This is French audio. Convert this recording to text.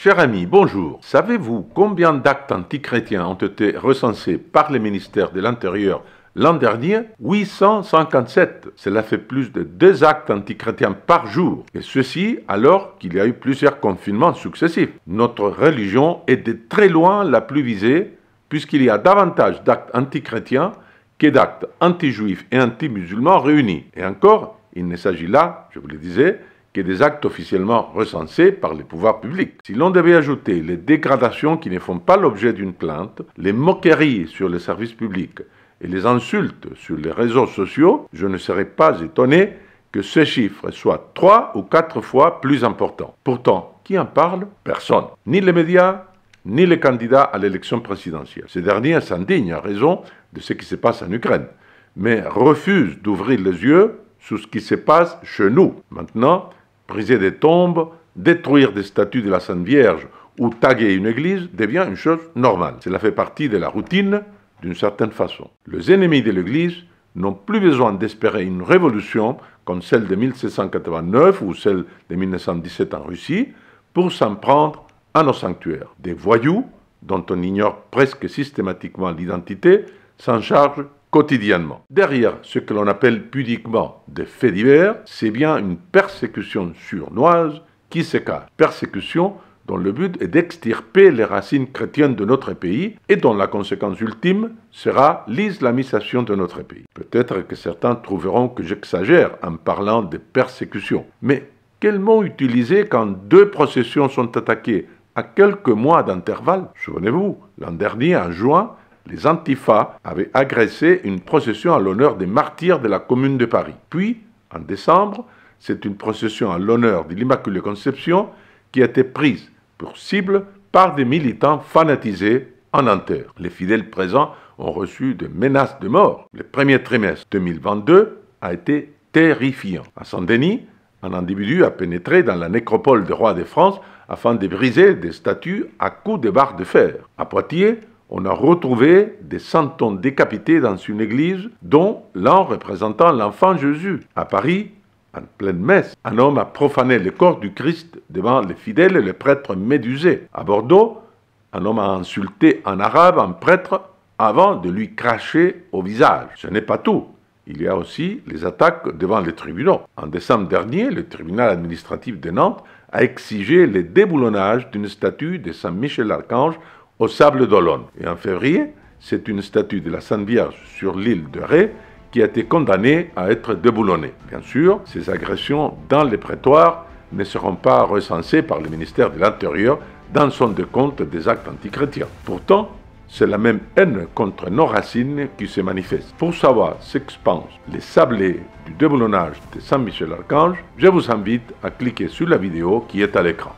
Cher ami, bonjour. Savez-vous combien d'actes antichrétiens ont été recensés par les ministères de l'Intérieur l'an dernier 857. Cela fait plus de deux actes antichrétiens par jour. Et ceci alors qu'il y a eu plusieurs confinements successifs. Notre religion est de très loin la plus visée puisqu'il y a davantage d'actes antichrétiens que d'actes anti-juifs et anti-musulmans réunis. Et encore, il ne s'agit là, je vous le disais, des actes officiellement recensés par les pouvoirs publics. Si l'on devait ajouter les dégradations qui ne font pas l'objet d'une plainte, les moqueries sur les services publics et les insultes sur les réseaux sociaux, je ne serais pas étonné que ces chiffres soient trois ou quatre fois plus importants. Pourtant, qui en parle Personne. Ni les médias, ni les candidats à l'élection présidentielle. Ces derniers s'indignent à raison de ce qui se passe en Ukraine, mais refusent d'ouvrir les yeux sur ce qui se passe chez nous. Maintenant, briser des tombes, détruire des statues de la Sainte Vierge ou taguer une église devient une chose normale. Cela fait partie de la routine d'une certaine façon. Les ennemis de l'église n'ont plus besoin d'espérer une révolution comme celle de 1789 ou celle de 1917 en Russie pour s'en prendre à nos sanctuaires. Des voyous, dont on ignore presque systématiquement l'identité, s'en chargent quotidiennement. Derrière ce que l'on appelle pudiquement des faits divers, c'est bien une persécution surnoise qui se cache. Persécution dont le but est d'extirper les racines chrétiennes de notre pays et dont la conséquence ultime sera l'islamisation de notre pays. Peut-être que certains trouveront que j'exagère en parlant de persécution, mais quel mot utiliser quand deux processions sont attaquées à quelques mois d'intervalle Souvenez-vous, l'an dernier, en juin, les Antifas avaient agressé une procession à l'honneur des martyrs de la Commune de Paris. Puis, en décembre, c'est une procession à l'honneur de l'Immaculée Conception qui a été prise pour cible par des militants fanatisés en enterre Les fidèles présents ont reçu des menaces de mort. Le premier trimestre 2022 a été terrifiant. À Saint-Denis, un individu a pénétré dans la nécropole des rois de France afin de briser des statues à coups de barres de fer. À Poitiers, on a retrouvé des santons décapités dans une église, dont l'un représentant l'enfant Jésus. À Paris, en pleine messe, un homme a profané le corps du Christ devant les fidèles et les prêtres médusés. À Bordeaux, un homme a insulté en arabe un prêtre avant de lui cracher au visage. Ce n'est pas tout. Il y a aussi les attaques devant les tribunaux. En décembre dernier, le tribunal administratif de Nantes a exigé le déboulonnage d'une statue de Saint-Michel-Archange au Sable d'Olonne. Et en février, c'est une statue de la Sainte Vierge sur l'île de Ré qui a été condamnée à être déboulonnée. Bien sûr, ces agressions dans les prétoires ne seront pas recensées par le ministère de l'Intérieur dans son décompte des actes antichrétiens. Pourtant, c'est la même haine contre nos racines qui se manifeste. Pour savoir ce les sablés du déboulonnage de Saint-Michel-Archange, je vous invite à cliquer sur la vidéo qui est à l'écran.